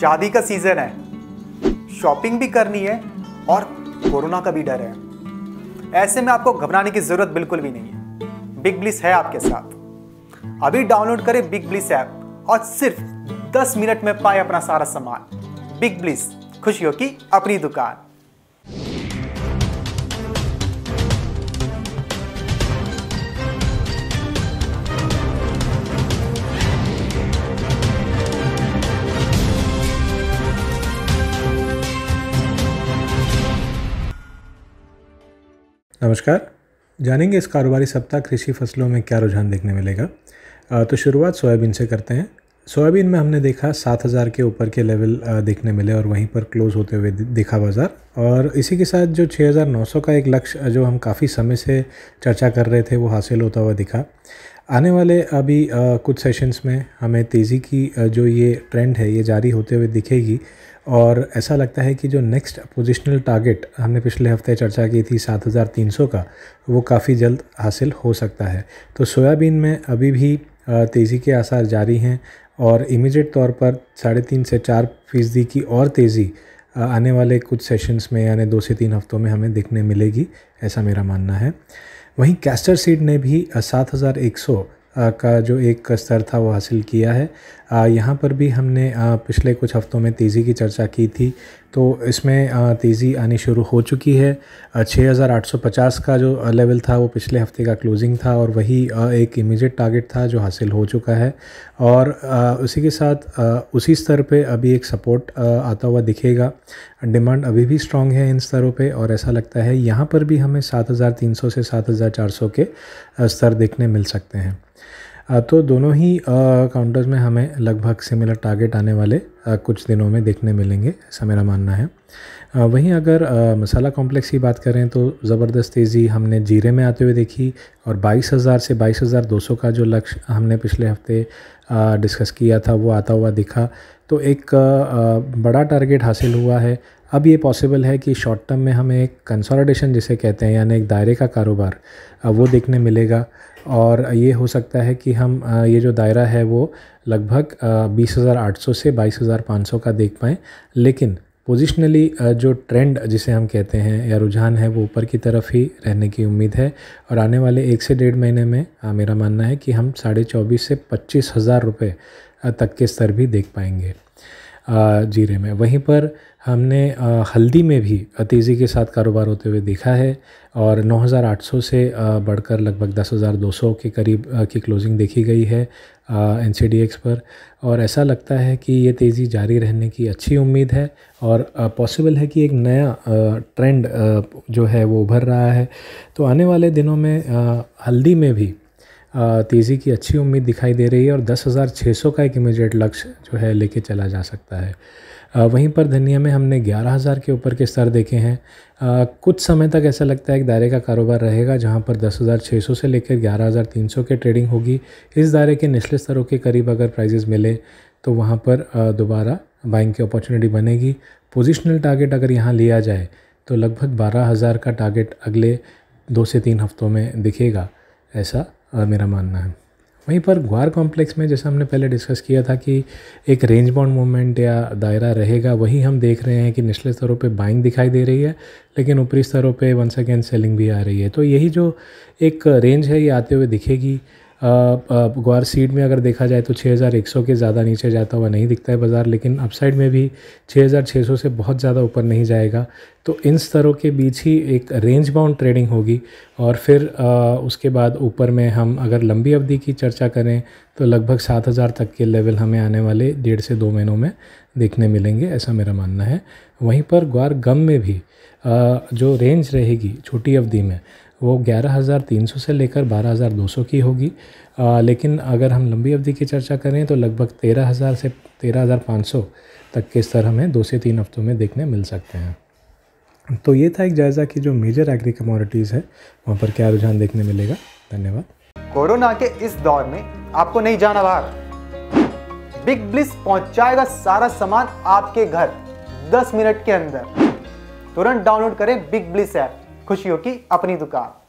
शादी का सीज़न है शॉपिंग भी करनी है और कोरोना का भी डर है ऐसे में आपको घबराने की ज़रूरत बिल्कुल भी नहीं है बिग ब्लिस है आपके साथ अभी डाउनलोड करें बिग ब्लिस ऐप और सिर्फ 10 मिनट में पाए अपना सारा सामान बिग ब्लिस खुशियों की अपनी दुकान नमस्कार जानेंगे इस कारोबारी सप्ताह कृषि फसलों में क्या रुझान देखने मिलेगा तो शुरुआत सोयाबीन से करते हैं सोयाबीन में हमने देखा सात हज़ार के ऊपर के लेवल देखने मिले और वहीं पर क्लोज़ होते हुए देखा बाज़ार और इसी के साथ जो 6,900 का एक लक्ष्य जो हम काफ़ी समय से चर्चा कर रहे थे वो हासिल होता हुआ दिखा आने वाले अभी कुछ सेशंस में हमें तेज़ी की जो ये ट्रेंड है ये जारी होते हुए दिखेगी और ऐसा लगता है कि जो नेक्स्ट पोजिशनल टारगेट हमने पिछले हफ्ते चर्चा की थी 7,300 का वो काफ़ी जल्द हासिल हो सकता है तो सोयाबीन में अभी भी तेज़ी के आसार जारी हैं और इमीडिएट तौर पर साढ़े तीन से चार फीसदी की और तेज़ी आने वाले कुछ सेशंस में यानी दो से तीन हफ्तों में हमें देखने मिलेगी ऐसा मेरा मानना है वहीं कैस्टर सीड ने भी सात हज़ार एक सौ का जो एक स्तर था वो हासिल किया है यहाँ पर भी हमने पिछले कुछ हफ्तों में तेज़ी की चर्चा की थी तो इसमें तेज़ी आनी शुरू हो चुकी है 6850 का जो लेवल था वो पिछले हफ्ते का क्लोजिंग था और वही एक इमीजिएट टारगेट था जो हासिल हो चुका है और उसी के साथ उसी स्तर पे अभी एक सपोर्ट आता हुआ दिखेगा डिमांड अभी भी स्ट्रांग है इन स्तरों पे और ऐसा लगता है यहाँ पर भी हमें 7300 से 7400 के स्तर देखने मिल सकते हैं तो दोनों ही काउंटर्स में हमें लगभग सिमिलर टारगेट आने वाले कुछ दिनों में देखने मिलेंगे ऐसा मेरा मानना है वहीं अगर मसाला कॉम्प्लेक्स की बात करें तो ज़बरदस्त तेज़ी हमने जीरे में आते हुए देखी और बाईस हज़ार से बाईस हज़ार दो सौ का जो लक्ष्य हमने पिछले हफ्ते डिस्कस किया था वो आता हुआ दिखा तो एक बड़ा टारगेट हासिल हुआ है अब ये पॉसिबल है कि शॉर्ट टर्म में हमें एक कंसोलिडेशन जिसे कहते हैं यानी एक दायरे का कारोबार वो देखने मिलेगा और ये हो सकता है कि हम ये जो दायरा है वो लगभग 20,800 से 22,500 का देख पाएँ लेकिन पोजिशनली जो ट्रेंड जिसे हम कहते हैं या रुझान है वो ऊपर की तरफ ही रहने की उम्मीद है और आने वाले एक से डेढ़ महीने में मेरा मानना है कि हम साढ़े चौबीस से पच्चीस हज़ार रुपये तक के स्तर भी देख पाएंगे जीरे में वहीं पर हमने हल्दी में भी तेज़ी के साथ कारोबार होते हुए देखा है और 9,800 से बढ़कर लगभग 10,200 के करीब की क्लोजिंग देखी गई है एन पर और ऐसा लगता है कि ये तेज़ी जारी रहने की अच्छी उम्मीद है और पॉसिबल है कि एक नया ट्रेंड जो है वो उभर रहा है तो आने वाले दिनों में हल्दी में भी तेज़ी की अच्छी उम्मीद दिखाई दे रही है और 10,600 का एक इमीडिएट लक्ष्य जो है लेके चला जा सकता है वहीं पर धनिया में हमने 11,000 के ऊपर के स्तर देखे हैं कुछ समय तक ऐसा लगता है एक दायरे का कारोबार रहेगा जहां पर 10,600 से लेकर 11,300 के ट्रेडिंग होगी इस दायरे के निचले स्तरों के करीब अगर प्राइजेज़ मिले तो वहाँ पर दोबारा बाइंग की अपॉर्चुनिटी बनेगी पोजिशनल टारगेट अगर यहाँ लिया जाए तो लगभग बारह हज़ार का टारगेट अगले दो से तीन हफ्तों में दिखेगा ऐसा मेरा मानना है वहीं पर ग्वार कॉम्प्लेक्स में जैसा हमने पहले डिस्कस किया था कि एक रेंज बाउंड मूवमेंट या दायरा रहेगा वही हम देख रहे हैं कि निचले स्तरों पे बाइंग दिखाई दे रही है लेकिन ऊपरी स्तरों पे वन सेकेंड सेलिंग भी आ रही है तो यही जो एक रेंज है ये आते हुए दिखेगी ग्वार सीड में अगर देखा जाए तो 6100 के ज़्यादा नीचे जाता हुआ नहीं दिखता है बाज़ार लेकिन अपसाइड में भी 6600 से बहुत ज़्यादा ऊपर नहीं जाएगा तो इन स्तरों के बीच ही एक रेंज बाउंड ट्रेडिंग होगी और फिर आ, उसके बाद ऊपर में हम अगर लंबी अवधि की चर्चा करें तो लगभग 7000 तक के लेवल हमें आने वाले डेढ़ से दो महीनों में देखने मिलेंगे ऐसा मेरा मानना है वहीं पर ग्वार गम में भी जो रेंज रहेगी छोटी अवधि में वो 11,300 से लेकर 12,200 की होगी आ, लेकिन अगर हम लंबी अवधि की चर्चा करें तो लगभग 13,000 से 13,500 तक के स्तर हमें दो से तीन हफ्तों में देखने मिल सकते हैं तो ये था एक जायज़ा कि जो मेजर एग्री कमोडिटीज़ है वहाँ पर क्या रुझान देखने मिलेगा धन्यवाद कोरोना के इस दौर में आपको नहीं जाना बाहर बिग ब्लिस पहुंचाएगा सारा सामान आपके घर 10 मिनट के अंदर तुरंत डाउनलोड करें बिग ब्लिस ऐप खुशियों की अपनी दुकान